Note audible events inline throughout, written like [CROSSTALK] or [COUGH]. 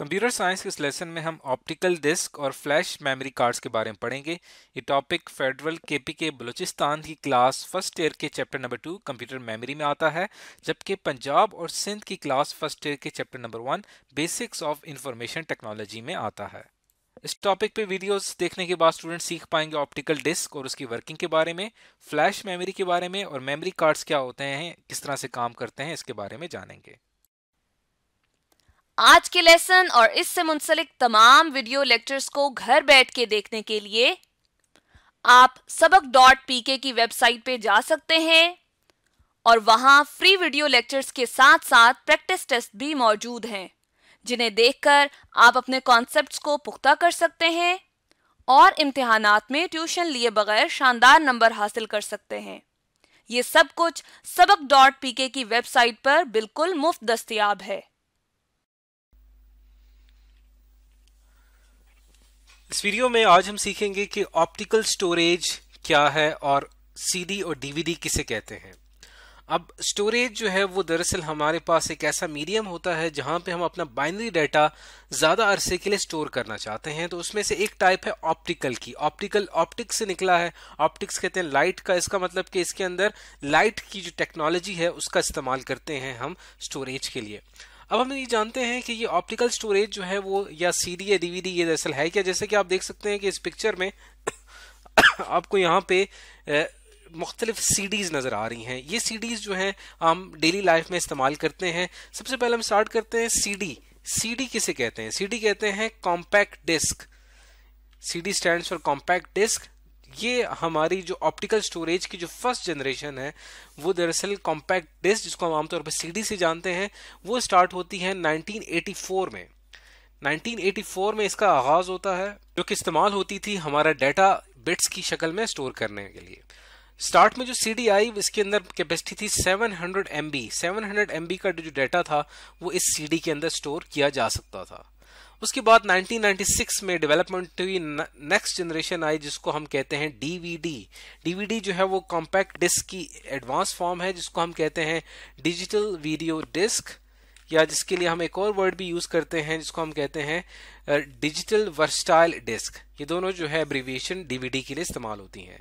computer science के इस lesson में हम ऑप्टिकल डिस्क और फ्लैश मेमोरी कार्ड्स के बारे में पढ़ेंगे ये टॉपिक फेडरल पी के बलूचिस्तान की क्लास फर्स्ट ईयर के chapter number two computer memory में आता है जबकि पंजाब और सिंध की क्लास फर्स्ट ईयर के chapter number one basics of information technology में आता है इस टॉपिक पे वीडियोस देखने के बाद स्टूडेंट सीख पाएंगे ऑप्टिकल डिस्क और उसकी वर्किंग के बारे में फ्लैश मेमोरी के बारे में और मेमोरी कार्ड्स क्या होते हैं किस तरह से काम करते हैं इसके बारे में जानेंगे आज के लेसन और इससे मुंसलिक तमाम वीडियो लेक्चर्स को घर बैठ के देखने के लिए आप सबक डॉट पी के की वेबसाइट पे जा सकते हैं और वहां फ्री वीडियो लेक्चर्स के साथ साथ प्रैक्टिस टेस्ट भी मौजूद हैं जिन्हें देखकर आप अपने कॉन्सेप्ट्स को पुख्ता कर सकते हैं और इम्तहानात में ट्यूशन लिए बगैर शानदार नंबर हासिल कर सकते हैं ये सब कुछ सबक डॉट पी के की वेबसाइट पर बिल्कुल मुफ्त दस्तियाब है इस वीडियो में आज हम सीखेंगे कि ऑप्टिकल स्टोरेज क्या है और सीडी और डीवीडी किसे कहते हैं अब स्टोरेज जो है वो दरअसल हमारे पास एक ऐसा मीडियम होता है जहां पे हम अपना बाइनरी डाटा ज़्यादा अरसे के लिए स्टोर करना चाहते हैं तो उसमें से एक टाइप है ऑप्टिकल की ऑप्टिकल ऑप्टिक्स से निकला है ऑप्टिक्स कहते हैं लाइट का इसका मतलब कि इसके अंदर लाइट की जो टेक्नोलॉजी है उसका इस्तेमाल करते हैं हम स्टोरेज के लिए अब हम ये जानते हैं कि ये ऑप्टिकल स्टोरेज जो है वो या सी डी या डीवीडी ये दरअसल है क्या जैसे कि आप देख सकते हैं कि इस पिक्चर में [COUGHS] आपको यहाँ पे मुख्तलिफ सीडीज़ नज़र आ रही हैं ये सीडीज़ जो हैं हम डेली लाइफ में इस्तेमाल करते हैं सबसे पहले हम स्टार्ट करते हैं सीडी सीडी किसे कहते हैं सीडी कहते हैं compact disk CD stand for compact disk ये हमारी जो ऑप्टिकल स्टोरेज की जो फर्स्ट जनरेशन है वो दरअसल कॉम्पैक्ट डिस्क जिसको हम आमतौर पर सीडी से जानते हैं वो स्टार्ट होती है 1984 में 1984 में इसका आगाज होता है जो कि इस्तेमाल होती थी हमारा डाटा बिट्स की शक्ल में स्टोर करने के लिए स्टार्ट में जो सी डी आई इसके अंदर कैपेसिटी थी 700 हंड्रेड एम बी सेवन का जो डाटा था वो इस सी डी के अंदर स्टोर किया जा सकता था उसके बाद 1996 में डेवलपमेंट हुई नेक्स्ट जनरेशन आई जिसको हम कहते हैं डीवीडी डीवीडी जो है वो कॉम्पैक्ट डिस्क की एडवांस फॉर्म है जिसको हम कहते हैं डिजिटल वीडियो डिस्क या जिसके लिए हम एक और वर्ड भी यूज करते हैं जिसको हम कहते हैं डिजिटल वर्सटाइल डिस्क ये दोनों जो है एब्रीविएशन डीवीडी के लिए इस्तेमाल होती हैं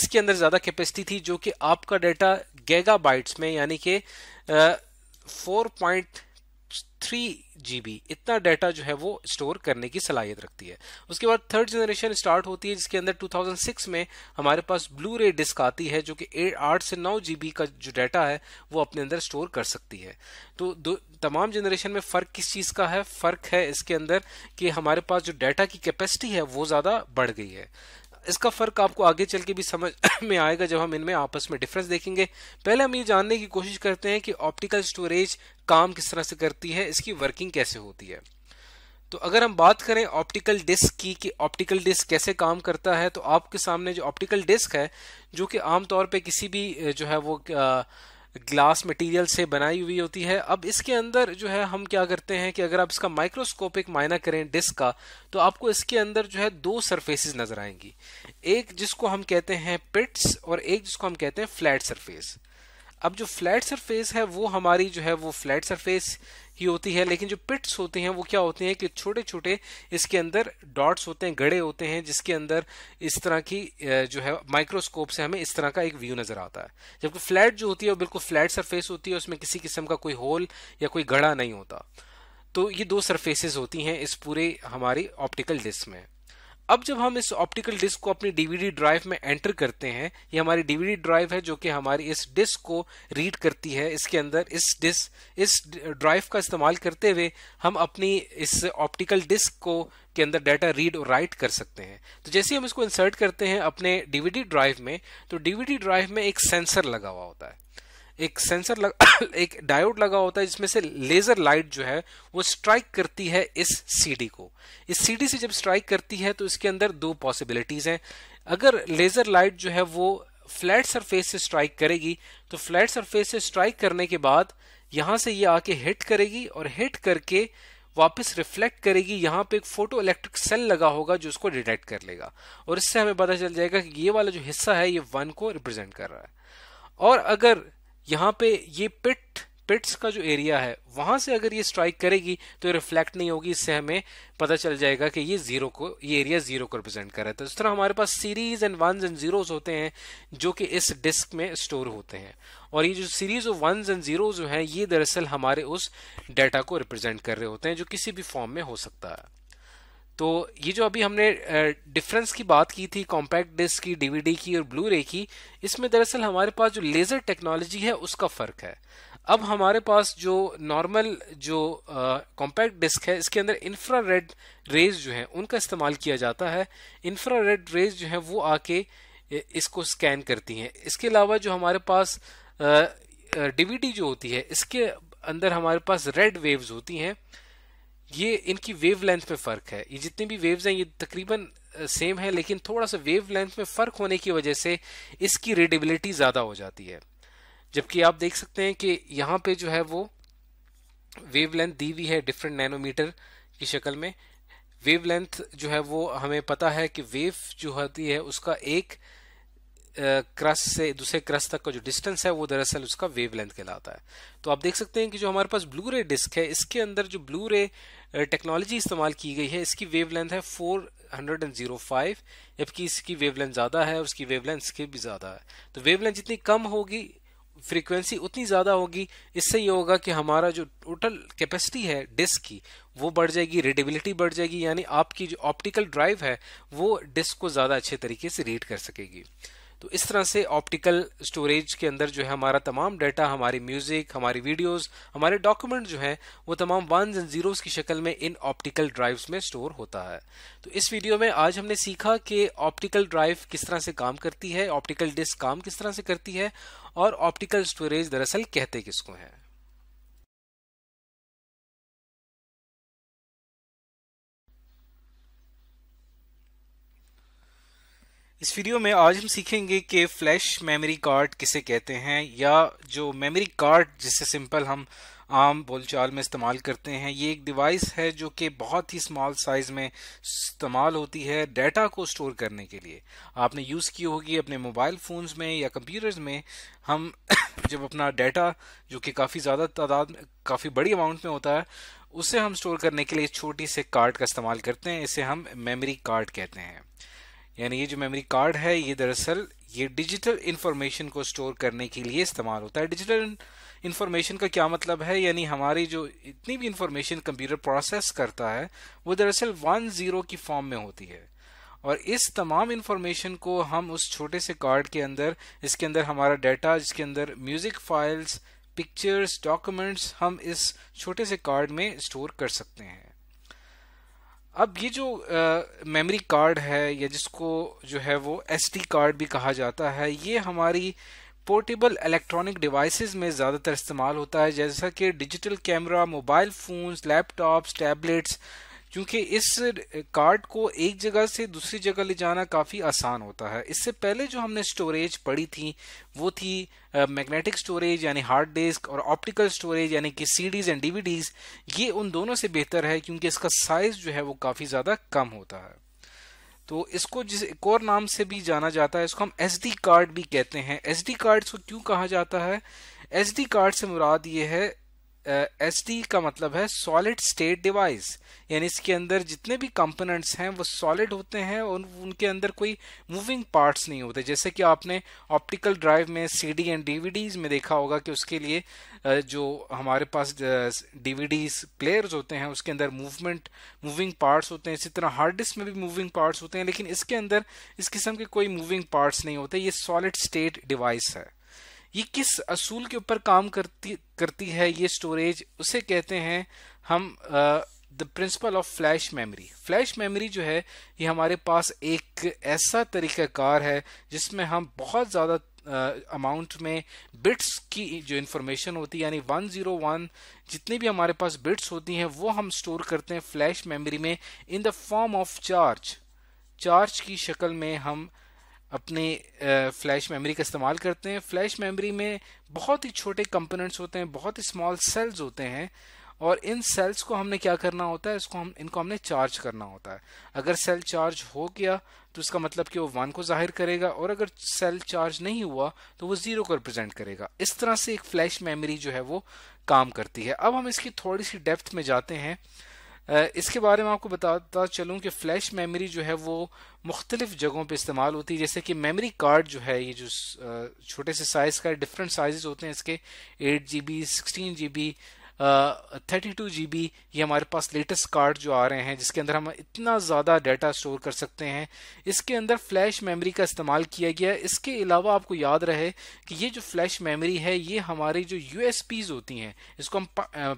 इसके अंदर ज़्यादा कैपेसिटी थी जो कि आपका डाटा गैगा में यानी कि फोर पॉइंट थ्री जी इतना डाटा जो है वो स्टोर करने की सलाहियत रखती है उसके बाद थर्ड जनरेशन स्टार्ट होती है जिसके अंदर 2006 में हमारे पास ब्लू रे डिस्क आती है जो कि आठ से नौ जी का जो डाटा है वो अपने अंदर स्टोर कर सकती है तो दो तमाम जनरेशन में फ़र्क किस चीज़ का है फ़र्क है इसके अंदर कि हमारे पास जो डाटा की कैपेसिटी है वो ज़्यादा बढ़ गई है इसका फ़र्क आपको आगे चल के भी समझ [COUGHS] में आएगा जब हम इनमें आपस में डिफरेंस देखेंगे पहले हम ये जानने की कोशिश करते हैं कि ऑप्टिकल स्टोरेज काम किस तरह से करती है इसकी वर्किंग कैसे होती है तो अगर हम बात करें ऑप्टिकल डिस्क की कि ऑप्टिकल डिस्क कैसे काम करता है तो आपके सामने जो ऑप्टिकल डिस्क है जो कि आमतौर पर किसी भी जो है वो ग्लास मटेरियल से बनाई हुई होती है अब इसके अंदर जो है हम क्या करते हैं कि अगर आप इसका माइक्रोस्कोपिक मायना करें डिस्क का तो आपको इसके अंदर जो है दो सरफेसेस नजर आएंगी एक जिसको हम कहते हैं पिट्स और एक जिसको हम कहते हैं फ्लैट सरफेस अब जो फ्लैट सरफेस है वो हमारी जो है वो फ्लैट सरफेस ही होती है लेकिन जो पिट्स होते हैं वो क्या होते हैं कि छोटे छोटे इसके अंदर डॉट्स होते हैं गड़े होते हैं जिसके अंदर इस तरह की जो है माइक्रोस्कोप से हमें इस तरह का एक व्यू नज़र आता है जबकि फ्लैट जो होती है वो बिल्कुल फ्लैट सरफेस होती है उसमें किसी किस्म का कोई होल या कोई गड़ा नहीं होता तो ये दो सरफेसेस होती हैं इस पूरे हमारी ऑप्टिकल डिस्क में अब जब हम इस ऑप्टिकल डिस्क को अपनी डीवीडी ड्राइव में एंटर करते हैं ये हमारी डीवीडी ड्राइव है जो कि हमारी इस डिस्क को रीड करती है इसके अंदर इस डिस्क इस ड्राइव का इस्तेमाल करते हुए हम अपनी इस ऑप्टिकल डिस्क को के अंदर डाटा रीड और राइट कर सकते हैं तो जैसे हम इसको इंसर्ट करते हैं अपने डीवीडी ड्राइव में तो डीवीडी ड्राइव में एक सेंसर लगा हुआ होता है एक सेंसर लग, [COUGHS] एक डायोड लगा होता है जिसमें से लेजर लाइट जो है वो स्ट्राइक करती है इस सीडी को इस सीडी से जब स्ट्राइक करती है तो इसके अंदर दो पॉसिबिलिटीज हैं अगर लेजर लाइट जो है वो फ्लैट सरफेस से स्ट्राइक करेगी तो फ्लैट सरफेस से स्ट्राइक करने के बाद यहां से ये आके हिट करेगी और हिट करके वापस रिफ्लेक्ट करेगी यहाँ पे एक फोटो इलेक्ट्रिक सेल लगा होगा जो उसको डिटेक्ट कर लेगा और इससे हमें पता चल जाएगा कि ये वाला जो हिस्सा है ये वन को रिप्रेजेंट कर रहा है और अगर यहाँ पे ये पिट पिट्स का जो एरिया है वहां से अगर ये स्ट्राइक करेगी तो ये रिफ्लेक्ट नहीं होगी इससे हमें पता चल जाएगा कि ये जीरो को ये एरिया जीरो को रिप्रेजेंट कर रहा था तो इस तरह हमारे पास series and one and zeros होते हैं जो कि इस डिस्क में स्टोर होते हैं और ये जो series of one and zeros हैं ये दरअसल हमारे उस डेटा को रिप्रेजेंट कर रहे होते हैं जो किसी भी फॉर्म में हो सकता है तो ये जो अभी हमने डिफरेंस की बात की थी कॉम्पैक्ट डिस्क की डीवीडी की और ब्लू रे की इसमें दरअसल हमारे पास जो लेज़र टेक्नोलॉजी है उसका फ़र्क है अब हमारे पास जो नॉर्मल जो कॉम्पैक्ट डिस्क है इसके अंदर इंफ्रा रेड रेज जो है उनका इस्तेमाल किया जाता है इंफ्रा रेड रेज जो है वो आके इसको स्कैन करती हैं इसके अलावा जो हमारे पास डीवीडी जो होती है इसके अंदर हमारे पास रेड वेव्स होती हैं ये इनकी वेव लेंथ में फ़र्क है ये जितनी भी वेव्स हैं ये तकरीबन सेम है लेकिन थोड़ा सा वेव लेंथ में फ़र्क होने की वजह से इसकी रेडिबिलिटी ज़्यादा हो जाती है जबकि आप देख सकते हैं कि यहाँ पे जो है वो वेव लेंथ दी हुई है डिफरेंट नैनोमीटर की शक्ल में वेव लेंथ जो है वो हमें पता है कि वेव जो होती है उसका एक क्रस से दूसरे क्रस तक का जो डिस्टेंस है वो दरअसल उसका वेव लेंथ कहलाता है तो आप देख सकते हैं कि जो हमारे पास ब्लू रे डिस्क है इसके अंदर जो ब्लू रे टेक्नोलॉजी इस्तेमाल की गई है इसकी वेवलेंथ है four hundred and zero five जबकि इसकी वेवलेंथ ज़्यादा है और वेव वेवलेंथ इसके भी ज़्यादा है तो वेवलेंथ जितनी कम होगी फ्रीक्वेंसी उतनी ज़्यादा होगी इससे ये होगा कि हमारा जो टोटल कैपेसिटी है डिस्क की वो बढ़ जाएगी रीडेबिलिटी बढ़ जाएगी यानी आपकी जो ऑप्टिकल ड्राइव है वो डिस्क को ज़्यादा अच्छे तरीके से रीड कर सकेगी तो इस तरह से ऑप्टिकल स्टोरेज के अंदर जो है हमारा तमाम डाटा हमारी म्यूज़िक हमारी वीडियोस हमारे डॉक्यूमेंट जो है वो तमाम वन एंड ज़ीरोज़ की शक्ल में इन ऑप्टिकल ड्राइव्स में स्टोर होता है तो इस वीडियो में आज हमने सीखा कि ऑप्टिकल ड्राइव किस तरह से काम करती है ऑप्टिकल डिस्क काम किस तरह से करती है और ऑप्टिकल स्टोरेज दरअसल कहते किसको हैं इस वीडियो में आज हम सीखेंगे कि फ्लैश मेमोरी कार्ड किसे कहते हैं या जो मेमोरी कार्ड जिसे सिंपल हम आम बोलचाल में इस्तेमाल करते हैं ये एक डिवाइस है जो कि बहुत ही स्मॉल साइज़ में इस्तेमाल होती है डाटा को स्टोर करने के लिए आपने यूज़ की होगी अपने मोबाइल फ़ोन्स में या कंप्यूटर्स में हम [COUGHS] जब अपना डाटा जो कि काफ़ी ज़्यादा तादाद काफ़ी बड़ी अमाउंट में होता है उसे हम स्टोर करने के लिए छोटी से कार्ड का इस्तेमाल करते हैं इसे हम मेमोरी कार्ड कहते हैं यानी ये जो मेमोरी कार्ड है ये दरअसल ये डिजिटल इन्फॉर्मेशन को स्टोर करने के लिए इस्तेमाल होता है डिजिटल इन्फॉर्मेशन का क्या मतलब है यानी हमारी जो इतनी भी इन्फॉर्मेशन कंप्यूटर प्रोसेस करता है वो दरअसल वन ज़ीरो की फॉर्म में होती है और इस तमाम इन्फॉर्मेशन को हम उस छोटे से कार्ड के अंदर इसके अंदर हमारा डाटा जिसके अंदर म्यूज़िक फाइल्स पिक्चर्स डॉक्यूमेंट्स हम इस छोटे से कार्ड में स्टोर कर सकते हैं अब ये जो मेमोरी कार्ड है या जिसको जो है वो एस कार्ड भी कहा जाता है ये हमारी पोर्टेबल इलेक्ट्रॉनिक डिवाइसेस में ज़्यादातर इस्तेमाल होता है जैसा कि digital camera mobile phones laptops tablets क्योंकि इस कार्ड को एक जगह से दूसरी जगह ले जाना काफ़ी आसान होता है इससे पहले जो हमने स्टोरेज पढ़ी थी वो थी मैग्नेटिक स्टोरेज यानी हार्ड डिस्क और ऑप्टिकल स्टोरेज यानी कि सीडीज एंड डीवीडीज ये उन दोनों से बेहतर है क्योंकि इसका साइज़ जो है वो काफ़ी ज़्यादा कम होता है तो इसको जिस एक और नाम से भी जाना जाता है इसको हम एस कार्ड भी कहते हैं एस डी कार्ड को क्यों कहा जाता है एस डी कार्ड से मुराद ये है एस डी का मतलब है सॉलिड स्टेट डिवाइस यानी इसके अंदर जितने भी कंपोनेंट्स हैं वो सॉलिड होते हैं और उनके अंदर कोई मूविंग पार्ट्स नहीं होते जैसे कि आपने ऑप्टिकल ड्राइव में सी डी एंड डीवीडीज में देखा होगा कि उसके लिए uh, जो हमारे पास डीवीडीज uh, प्लेयर्स होते हैं उसके अंदर मूवमेंट मूविंग पार्ट्स होते हैं इसी तरह हार्ड डिस्क में भी मूविंग पार्ट्स होते हैं लेकिन इसके अंदर इस किस्म के कोई मूविंग पार्ट्स नहीं होते ये सॉलिड स्टेट डिवाइस है ये किस असूल के ऊपर काम करती करती है ये स्टोरेज उसे कहते हैं हम the principle of flash memory flash memory जो है ये हमारे पास एक ऐसा तरीक़ाकार है जिसमें हम बहुत ज़्यादा अमाउंट uh, में बिट्स की जो इन्फॉर्मेशन होती है यानी 101 जितनी भी हमारे पास बिट्स होती हैं वो हम स्टोर करते हैं फ्लैश मेमोरी में in the form of charge charge की शक्ल में हम uh, अपने फ्लैश मेमोरी का इस्तेमाल करते हैं फ्लैश मेमोरी में बहुत ही छोटे कंपोनेंट्स होते हैं बहुत ही स्मॉल सेल्स होते हैं और इन सेल्स को हमने क्या करना होता है इसको हम इनको हमने चार्ज करना होता है अगर सेल चार्ज हो गया तो इसका मतलब कि वो वन को जाहिर करेगा और अगर सेल चार्ज नहीं हुआ तो वो जीरो को रिप्रेजेंट करेगा इस तरह से एक फ्लैश मेमोरी जो है वो काम करती है अब हम इसकी थोड़ी सी डेप्थ में जाते हैं इसके बारे में आपको बताता चलूँ कि फ्लैश मेमोरी जो है वो मुख्तलिफ जगहों पे इस्तेमाल होती है जैसे कि मेमोरी कार्ड जो है ये जो छोटे से साइज़ का डिफरेंट साइजेस होते हैं इसके eight G B sixteen G B thirty two G B ये हमारे पास लेटेस्ट कार्ड जो आ रहे हैं जिसके अंदर हम इतना ज़्यादा डाटा स्टोर कर सकते हैं इसके अंदर फ्लैश मेमोरी का इस्तेमाल किया गया इसके अलावा आपको याद रहे कि ये जो फ्लैश मेमोरी है ये हमारी जो यू होती हैं इसको हम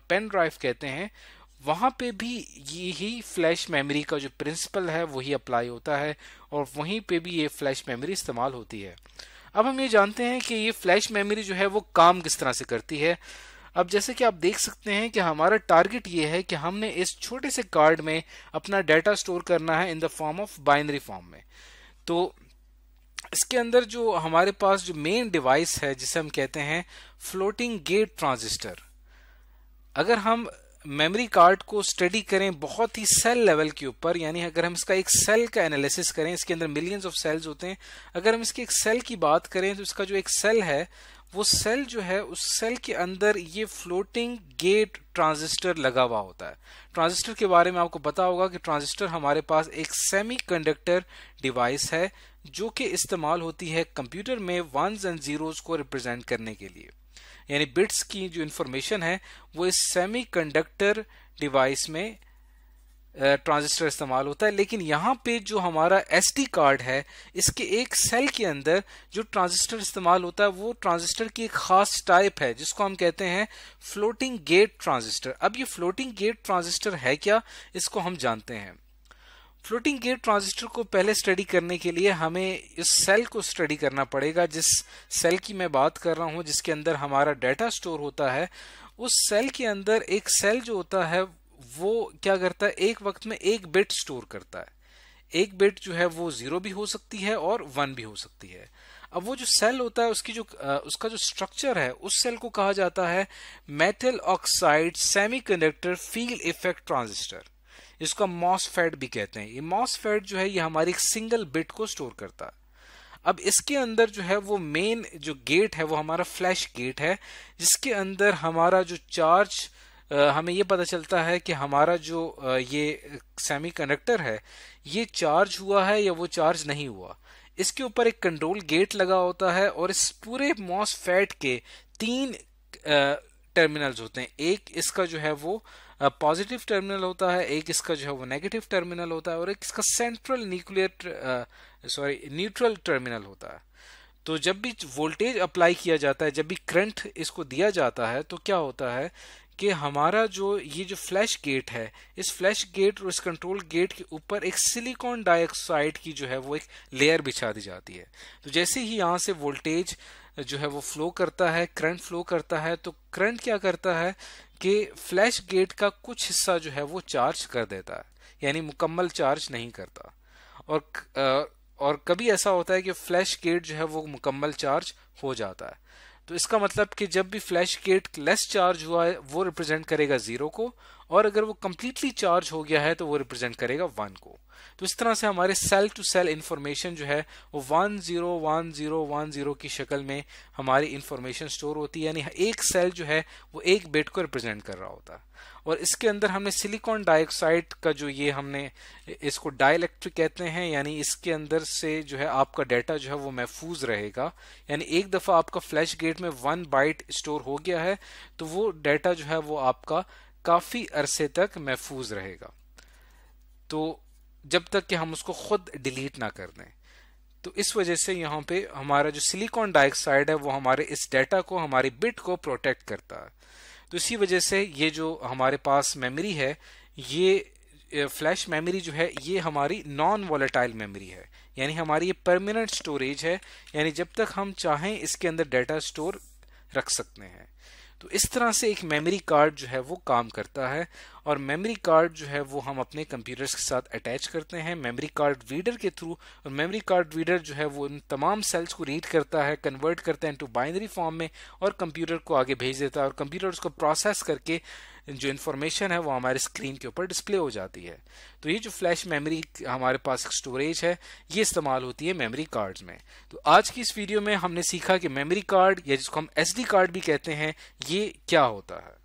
पेन ड्राइव कहते हैं वहाँ पे भी यही फ्लैश मेमोरी का जो प्रिंसिपल है वही अप्लाई होता है और वहीं पे भी ये फ्लैश मेमोरी इस्तेमाल होती है अब हम ये जानते हैं कि ये फ्लैश मेमोरी जो है वो काम किस तरह से करती है अब जैसे कि आप देख सकते हैं कि हमारा टारगेट ये है कि हमने इस छोटे से कार्ड में अपना डाटा स्टोर करना है in the form of binary form में तो इसके अंदर जो हमारे पास जो मेन डिवाइस है जिसे हम कहते हैं फ्लोटिंग गेट ट्रांजिस्टर अगर हम मेमोरी कार्ड को स्टडी करें बहुत ही सेल लेवल के ऊपर यानी अगर हम इसका एक सेल का एनालिसिस करें इसके अंदर मिलियंस ऑफ सेल्स होते हैं अगर हम इसकी एक सेल की बात करें तो इसका जो एक सेल है वो सेल जो है उस सेल के अंदर ये फ्लोटिंग गेट ट्रांजिस्टर लगा हुआ होता है ट्रांजिस्टर के बारे में आपको पता होगा कि ट्रांजिस्टर हमारे पास एक सेमीकंडक्टर डिवाइस है जो कि इस्तेमाल होती है कंप्यूटर में वंस एंड जीरोस को रिप्रेजेंट करने के लिए यानी बिट्स की जो इन्फॉर्मेशन है वो इस सेमीकंडक्टर डिवाइस में ट्रांजिस्टर इस्तेमाल होता है लेकिन यहाँ पे जो हमारा एस कार्ड है इसके एक सेल के अंदर जो ट्रांजिस्टर इस्तेमाल होता है वो ट्रांजिस्टर की एक खास टाइप है जिसको हम कहते हैं फ्लोटिंग गेट ट्रांजिस्टर अब ये फ्लोटिंग गेट ट्रांजिस्टर है क्या इसको हम जानते हैं फ्लोटिंग गेट ट्रांजिस्टर को पहले स्टडी करने के लिए हमें इस सेल को स्टडी करना पड़ेगा जिस सेल की मैं बात कर रहा हूँ जिसके अंदर हमारा डाटा स्टोर होता है उस सेल के अंदर एक सेल जो होता है वो क्या करता है एक वक्त में एक बिट स्टोर करता है एक बिट जो है वो ज़ीरो भी हो सकती है और वन भी हो सकती है अब वो जो सेल होता है उसकी जो उसका जो स्ट्रक्चर है उस सेल को कहा जाता है metal oxide semiconductor field effect transistor इसको हम मॉसफेड भी कहते हैं ये मॉसफेड जो है ये हमारी सिंगल बिट को स्टोर करता है अब इसके अंदर जो है वो मेन जो गेट है वो हमारा फ्लैश गेट है जिसके अंदर हमारा जो चार्ज हमें ये पता चलता है कि हमारा जो ये सेमी कंडक्टर है ये चार्ज हुआ है या वो चार्ज नहीं हुआ इसके ऊपर एक कंट्रोल गेट लगा होता है और इस पूरे मॉसफेट के तीन टर्मिनल्स होते हैं एक इसका जो है वो पॉजिटिव टर्मिनल होता है एक इसका जो है वो नेगेटिव टर्मिनल होता है और एक इसका central nuclear sorry neutral terminal होता है तो जब भी वोल्टेज अप्लाई किया जाता है जब भी करंट इसको दिया जाता है तो क्या होता है कि हमारा जो ये जो फ्लैश गेट है इस फ्लैश गेट और इस कंट्रोल गेट के ऊपर एक सिलिकॉन डाइऑक्साइड की जो है वो एक लेयर बिछा दी जाती है तो जैसे ही यहाँ से वोल्टेज जो है वो फ्लो करता है करंट फ्लो करता है तो करंट क्या करता है कि फ्लैश गेट का कुछ हिस्सा जो है वो चार्ज कर देता है यानी मुकम्मल चार्ज नहीं करता और और कभी ऐसा होता है कि फ्लैश गेट जो है वो मुकम्मल चार्ज हो जाता है तो इसका मतलब कि जब भी फ्लैश गेट लेस चार्ज हुआ है वो रिप्रेजेंट करेगा ज़ीरो को और अगर वो कम्प्लीटली चार्ज हो गया है तो वो रिप्रेजेंट करेगा वन को तो इस तरह से हमारे सेल टू सेल इन्फॉर्मेशन जो है वो one zero one zero one zero की शक्ल में हमारी इन्फॉर्मेशन स्टोर होती है यानी एक सेल जो है वो एक बेट को रिप्रेजेंट कर रहा होता है और इसके अंदर हमने सिलिकॉन डाइऑक्साइड का जो ये हमने इसको डाइलेक्ट्रिक कहते हैं यानी इसके अंदर से जो है आपका डाटा जो है वो महफूज रहेगा यानी एक दफ़ा आपका फ्लैश गेट में वन बाइट स्टोर हो गया है तो वो डाटा जो है वो आपका काफ़ी अरसे तक महफूज रहेगा तो जब तक कि हम उसको खुद डिलीट ना कर दें तो इस वजह से यहाँ पे हमारा जो सिलिकॉन डाइऑक्साइड है वो हमारे इस डेटा को हमारे बिट को प्रोटेक्ट करता है तो इसी वजह से ये जो हमारे पास मेमोरी है ये फ्लैश मेमोरी जो है ये हमारी नॉन वॉलेटाइल मेमोरी है यानी हमारी ये परमानेंट स्टोरेज है यानी जब तक हम चाहें इसके अंदर डाटा स्टोर रख सकते हैं तो इस तरह से एक मेमोरी कार्ड जो है वो काम करता है और मेमोरी कार्ड जो है वो हम अपने कंप्यूटर्स के साथ अटैच करते हैं मेमोरी कार्ड रीडर के थ्रू और मेमोरी कार्ड रीडर जो है वो इन तमाम सेल्स को रीड करता है कन्वर्ट करता है इनटू बाइनरी फॉर्म में और कंप्यूटर को आगे भेज देता है और कंप्यूटर उसको प्रोसेस करके जो इन्फॉर्मेशन है वो हमारे स्क्रीन के ऊपर डिस्प्ले हो जाती है तो ये जो फ्लैश मेमोरी हमारे पास स्टोरेज है ये इस्तेमाल होती है मेमोरी कार्ड्स में तो आज की इस वीडियो में हमने सीखा कि मेमोरी कार्ड या जिसको हम एसडी कार्ड भी कहते हैं ये क्या होता है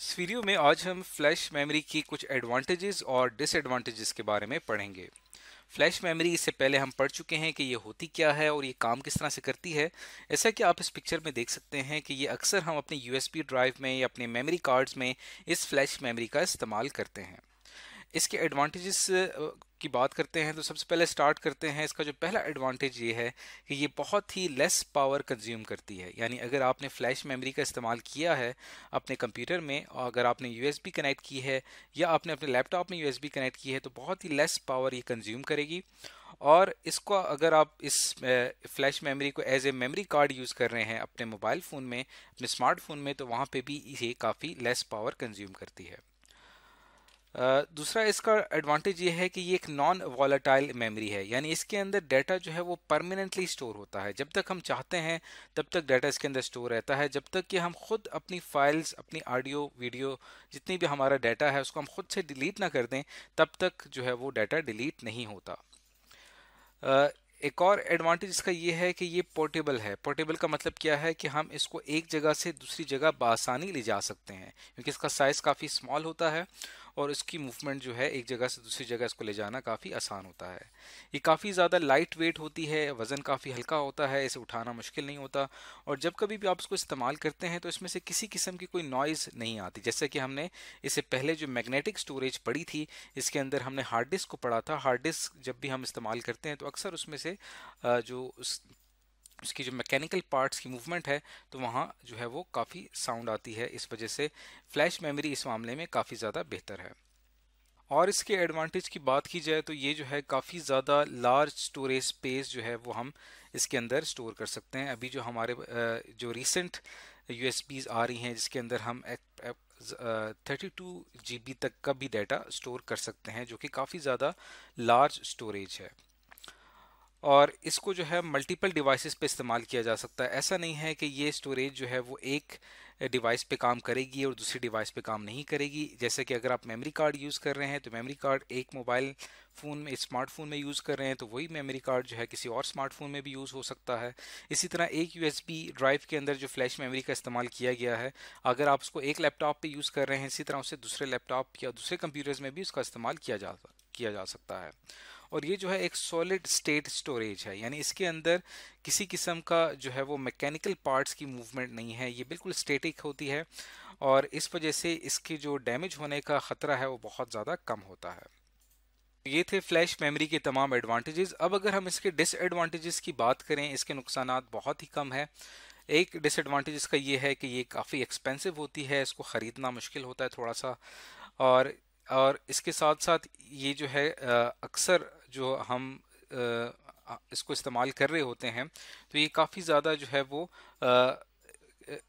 इस वीडियो में आज हम फ्लैश मेमोरी की कुछ एडवांटेजेस और डिसएडवांटेजेस के बारे में पढ़ेंगे फ्लैश मेमोरी इससे पहले हम पढ़ चुके हैं कि ये होती क्या है और ये काम किस तरह से करती है ऐसा कि आप इस पिक्चर में देख सकते हैं कि ये अक्सर हम अपने यूएसबी ड्राइव में या अपने मेमोरी कार्ड्स में इस फ्लैश मेमोरी का इस्तेमाल करते हैं इसके एडवांटेजेस की बात करते हैं तो सबसे पहले स्टार्ट करते हैं इसका जो पहला एडवांटेज ये है कि ये बहुत ही लेस पावर कंज्यूम करती है यानी अगर आपने फ्लैश मेमोरी का इस्तेमाल किया है अपने कंप्यूटर में और अगर आपने यू कनेक्ट की है या आपने अपने लैपटॉप में यू कनेक्ट की है तो बहुत ही लेस पावर ये कंज्यूम करेगी और इसको अगर आप इस फ्लैश मेमोरी को as a memory card use कर रहे हैं अपने मोबाइल फ़ोन में अपने स्मार्टफोन में तो वहाँ पे भी ये काफ़ी लेस पावर कंज्यूम करती है दूसरा इसका एडवांटेज ये है कि ये एक नॉन वॉलेटाइल मेमोरी है यानी इसके अंदर डाटा जो है वो परमानेंटली स्टोर होता है जब तक हम चाहते हैं तब तक डाटा इसके अंदर स्टोर रहता है जब तक कि हम खुद अपनी फाइल्स अपनी ऑडियो वीडियो जितनी भी हमारा डाटा है उसको हम खुद से डिलीट ना कर दें तब तक जो है वो डाटा डिलीट नहीं होता एक और एडवांटेज इसका ये है कि ये पोर्टेबल है पोर्टेबल का मतलब क्या है कि हम इसको एक जगह से दूसरी जगह बासानी ले जा सकते हैं क्योंकि इसका साइज़ काफ़ी स्मॉल होता है और इसकी मूवमेंट जो है एक जगह से दूसरी जगह इसको ले जाना काफ़ी आसान होता है ये काफ़ी ज़्यादा लाइट वेट होती है वज़न काफ़ी हल्का होता है इसे उठाना मुश्किल नहीं होता और जब कभी भी आप इसको इस्तेमाल करते हैं तो इसमें से किसी किस्म की कोई नॉइज़ नहीं आती जैसे कि हमने इसे पहले जो मैग्नेटिक स्टोरेज पड़ी थी इसके अंदर हमने हार्ड डिस्क को पढ़ा था हार्ड डिस्क जब भी हम इस्तेमाल करते हैं तो अक्सर उसमें से जो उस उसकी जो मैकेनिकल पार्ट्स की मूवमेंट है तो वहाँ जो है वो काफ़ी साउंड आती है इस वजह से फ्लैश मेमोरी इस मामले में काफ़ी ज़्यादा बेहतर है और इसके एडवांटेज की बात की जाए तो ये जो है काफ़ी ज़्यादा लार्ज स्टोरेज स्पेस जो है वो हम इसके अंदर स्टोर कर सकते हैं अभी जो हमारे जो रिसेंट यू आ रही हैं जिसके अंदर हम थर्टी टू जी तक का भी डाटा स्टोर कर सकते हैं जो कि काफ़ी ज़्यादा लार्ज स्टोरेज है और इसको जो है मल्टीपल डिवाइसेस पे इस्तेमाल किया जा सकता है ऐसा नहीं है कि ये स्टोरेज जो है वो एक डिवाइस पे काम करेगी और दूसरी डिवाइस पे काम नहीं करेगी जैसे कि अगर आप मेमोरी कार्ड यूज़ कर रहे हैं तो मेमोरी कार्ड एक मोबाइल फ़ोन में स्मार्टफोन में यूज़ कर रहे हैं तो वही मेमोरी कार्ड जो है किसी और स्मार्टफोन में भी यूज़ हो सकता है इसी तरह एक यूएसबी ड्राइव के अंदर जो फ्लैश मेमोरी का इस्तेमाल किया गया है अगर आप उसको एक लैपटॉप पर यूज़ कर रहे हैं इसी तरह उसे दूसरे लैपटॉप या दूसरे कंप्यूटर्स में भी उसका इस्तेमाल किया जा किया जा सकता है और ये जो है एक सॉलिड स्टेट स्टोरेज है यानी इसके अंदर किसी किस्म का जो है वो मैकेनिकल पार्ट्स की मूवमेंट नहीं है ये बिल्कुल स्टेटिक होती है और इस वजह से इसके जो डैमेज होने का ख़तरा है वो बहुत ज़्यादा कम होता है ये थे फ्लैश मेमोरी के तमाम एडवांटेजेस अब अगर हम इसके डिसएडवांटेजेस की बात करें इसके नुकसान बहुत ही कम है एक डिसएडवांटेज इसका ये है कि ये काफ़ी एक्सपेंसिव होती है इसको ख़रीदना मुश्किल होता है थोड़ा सा और और इसके साथ साथ ये जो है अक्सर जो हम इसको इस्तेमाल कर रहे होते हैं तो ये काफ़ी ज़्यादा जो है वो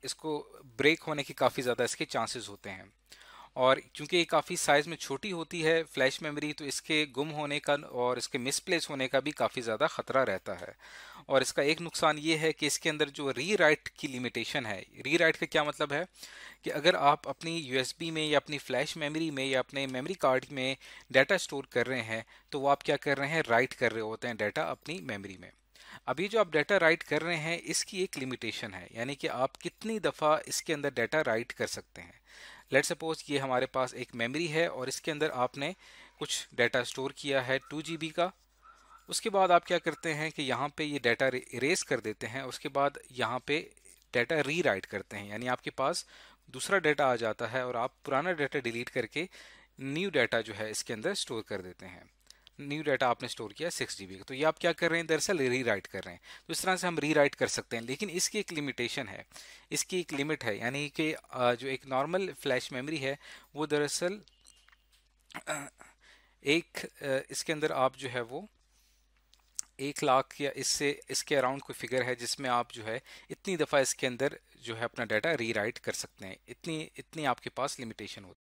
इसको ब्रेक होने के काफ़ी ज़्यादा इसके चांसेस होते हैं और क्योंकि ये काफ़ी साइज़ में छोटी होती है फ्लैश मेमोरी तो इसके गुम होने का और इसके मिसप्लेस होने का भी काफ़ी ज़्यादा ख़तरा रहता है और इसका एक नुकसान ये है कि इसके अंदर जो री राइट की लिमिटेशन है री राइट का क्या मतलब है कि अगर आप अपनी यूएसबी में या अपनी फ्लैश मेमोरी में या अपने मेमोरी कार्ड में डाटा स्टोर कर रहे हैं तो वो आप क्या कर रहे हैं राइट कर रहे होते हैं डाटा अपनी मेमोरी में अभी जो आप डाटा राइट कर रहे हैं इसकी एक लिमिटेशन है यानी कि आप कितनी दफ़ा इसके अंदर डाटा राइट कर सकते हैं लेट सपोज ये हमारे पास एक मेमोरी है और इसके अंदर आपने कुछ डाटा स्टोर किया है टू जी का उसके बाद आप क्या करते हैं कि यहाँ पे ये डाटा इरेज कर देते हैं उसके बाद यहाँ पे डाटा री राइट करते हैं यानी आपके पास दूसरा डाटा आ जाता है और आप पुराना डाटा डिलीट करके न्यू डाटा जो है इसके अंदर स्टोर कर देते हैं न्यू डाटा आपने स्टोर किया सिक्स जी का तो ये आप क्या कर रहे हैं दरअसल री राइट कर रहे हैं तो इस तरह से हम री राइट कर सकते हैं लेकिन इसकी एक लिमिटेशन है इसकी एक लिमिट है यानी कि जो एक नॉर्मल फ्लैश मेमोरी है वो दरअसल एक इसके अंदर आप जो है वो एक लाख या इससे इसके अराउंड कोई फिगर है जिसमें आप जो है इतनी दफ़ा इसके अंदर जो है अपना डाटा रीराइट कर सकते हैं इतनी इतनी आपके पास लिमिटेशन होती है